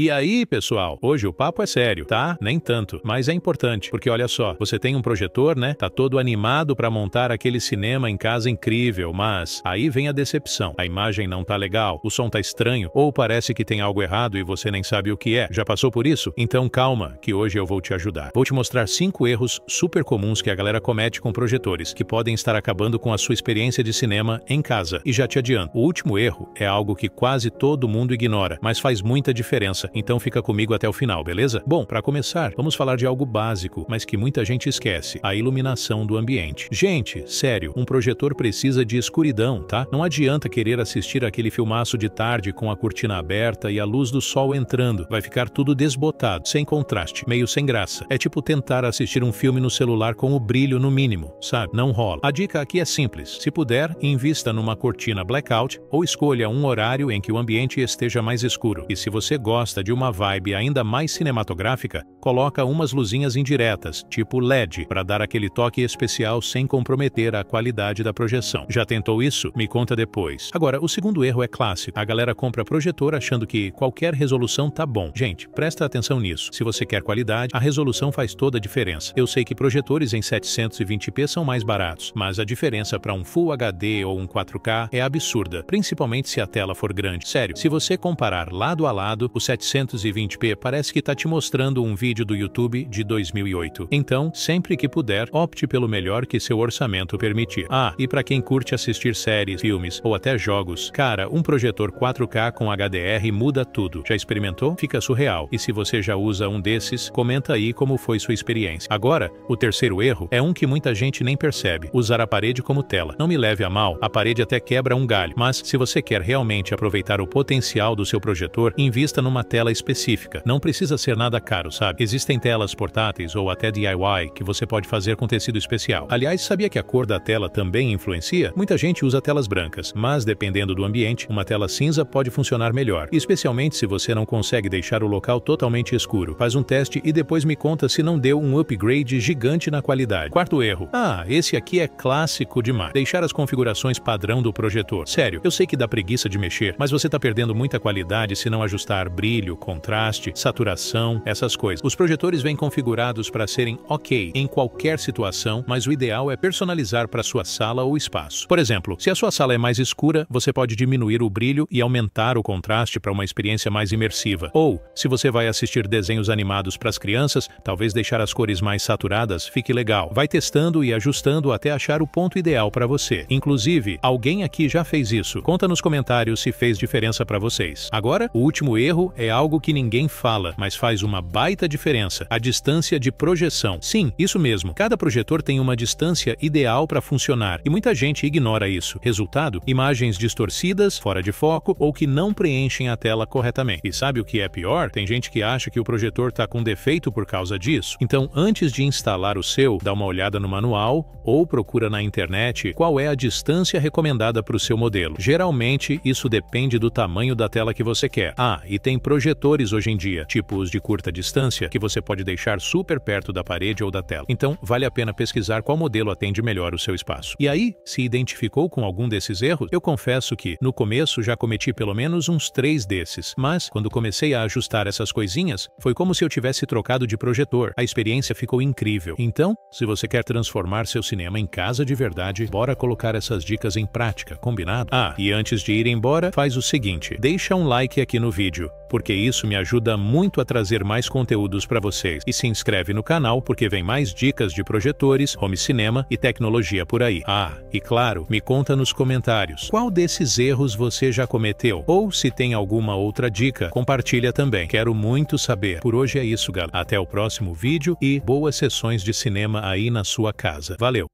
E aí, pessoal, hoje o papo é sério, tá? Nem tanto, mas é importante, porque olha só, você tem um projetor, né? Tá todo animado para montar aquele cinema em casa incrível, mas aí vem a decepção. A imagem não tá legal, o som tá estranho, ou parece que tem algo errado e você nem sabe o que é. Já passou por isso? Então calma, que hoje eu vou te ajudar. Vou te mostrar cinco erros super comuns que a galera comete com projetores, que podem estar acabando com a sua experiência de cinema em casa. E já te adianto, o último erro é algo que quase todo mundo ignora, mas faz muita diferença então fica comigo até o final, beleza? Bom, para começar, vamos falar de algo básico, mas que muita gente esquece, a iluminação do ambiente. Gente, sério, um projetor precisa de escuridão, tá? Não adianta querer assistir aquele filmaço de tarde com a cortina aberta e a luz do sol entrando, vai ficar tudo desbotado, sem contraste, meio sem graça. É tipo tentar assistir um filme no celular com o brilho no mínimo, sabe? Não rola. A dica aqui é simples, se puder, invista numa cortina blackout ou escolha um horário em que o ambiente esteja mais escuro. E se você gosta de uma vibe ainda mais cinematográfica, coloca umas luzinhas indiretas, tipo LED, para dar aquele toque especial sem comprometer a qualidade da projeção. Já tentou isso? Me conta depois. Agora, o segundo erro é clássico. A galera compra projetor achando que qualquer resolução tá bom. Gente, presta atenção nisso. Se você quer qualidade, a resolução faz toda a diferença. Eu sei que projetores em 720p são mais baratos, mas a diferença para um Full HD ou um 4K é absurda, principalmente se a tela for grande. Sério, se você comparar lado a lado, o 7 720p parece que tá te mostrando um vídeo do YouTube de 2008. Então, sempre que puder, opte pelo melhor que seu orçamento permitir. Ah, e para quem curte assistir séries, filmes ou até jogos, cara, um projetor 4K com HDR muda tudo. Já experimentou? Fica surreal. E se você já usa um desses, comenta aí como foi sua experiência. Agora, o terceiro erro é um que muita gente nem percebe: usar a parede como tela. Não me leve a mal, a parede até quebra um galho, mas se você quer realmente aproveitar o potencial do seu projetor, invista numa tela específica. Não precisa ser nada caro, sabe? Existem telas portáteis ou até DIY que você pode fazer com tecido especial. Aliás, sabia que a cor da tela também influencia? Muita gente usa telas brancas, mas dependendo do ambiente, uma tela cinza pode funcionar melhor, especialmente se você não consegue deixar o local totalmente escuro. Faz um teste e depois me conta se não deu um upgrade gigante na qualidade. Quarto erro. Ah, esse aqui é clássico demais. Deixar as configurações padrão do projetor. Sério, eu sei que dá preguiça de mexer, mas você tá perdendo muita qualidade se não ajustar brilho brilho, contraste, saturação, essas coisas. Os projetores vêm configurados para serem ok em qualquer situação, mas o ideal é personalizar para sua sala ou espaço. Por exemplo, se a sua sala é mais escura, você pode diminuir o brilho e aumentar o contraste para uma experiência mais imersiva. Ou, se você vai assistir desenhos animados para as crianças, talvez deixar as cores mais saturadas fique legal. Vai testando e ajustando até achar o ponto ideal para você. Inclusive, alguém aqui já fez isso. Conta nos comentários se fez diferença para vocês. Agora, o último erro é é algo que ninguém fala, mas faz uma baita diferença. A distância de projeção. Sim, isso mesmo. Cada projetor tem uma distância ideal para funcionar e muita gente ignora isso. Resultado: imagens distorcidas, fora de foco ou que não preenchem a tela corretamente. E sabe o que é pior? Tem gente que acha que o projetor está com defeito por causa disso. Então, antes de instalar o seu, dá uma olhada no manual ou procura na internet qual é a distância recomendada para o seu modelo. Geralmente, isso depende do tamanho da tela que você quer. Ah, e tem projetor projetores hoje em dia, tipos de curta distância, que você pode deixar super perto da parede ou da tela. Então, vale a pena pesquisar qual modelo atende melhor o seu espaço. E aí, se identificou com algum desses erros, eu confesso que, no começo, já cometi pelo menos uns três desses, mas, quando comecei a ajustar essas coisinhas, foi como se eu tivesse trocado de projetor. A experiência ficou incrível. Então, se você quer transformar seu cinema em casa de verdade, bora colocar essas dicas em prática, combinado? Ah, e antes de ir embora, faz o seguinte, deixa um like aqui no vídeo, porque isso me ajuda muito a trazer mais conteúdos para vocês. E se inscreve no canal porque vem mais dicas de projetores, home cinema e tecnologia por aí. Ah, e claro, me conta nos comentários qual desses erros você já cometeu ou se tem alguma outra dica, compartilha também. Quero muito saber. Por hoje é isso, galera. Até o próximo vídeo e boas sessões de cinema aí na sua casa. Valeu!